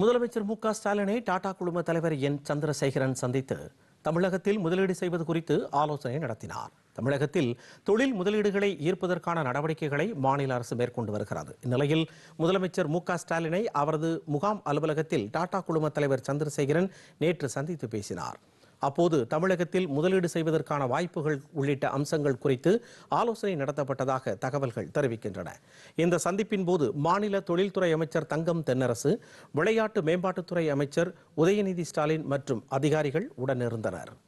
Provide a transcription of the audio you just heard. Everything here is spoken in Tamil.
முதலமைச்சர் மு ஸ்டாலினை டாடா குழும தலைவர் என் சந்திரசேகரன் சந்தித்து தமிழகத்தில் முதலீடு செய்வது குறித்து ஆலோசனை நடத்தினார் தமிழகத்தில் தொழில் முதலீடுகளை ஈர்ப்பதற்கான நடவடிக்கைகளை மாநில அரசு மேற்கொண்டு வருகிறது இந்நிலையில் முதலமைச்சர் மு ஸ்டாலினை அவரது முகாம் அலுவலகத்தில் டாடா குழும தலைவர் சந்திரசேகரன் நேற்று சந்தித்து பேசினார் அப்போது தமிழகத்தில் முதலீடு செய்வதற்கான வாய்ப்புகள் உள்ளிட்ட அம்சங்கள் குறித்து ஆலோசனை நடத்தப்பட்டதாக தகவல்கள் தெரிவிக்கின்றன இந்த சந்திப்பின் போது மாநில தொழில்துறை அமைச்சர் தங்கம் தென்னரசு விளையாட்டு மேம்பாட்டுத்துறை அமைச்சர் உதயநிதி ஸ்டாலின் மற்றும் அதிகாரிகள் உடனிருந்தனா்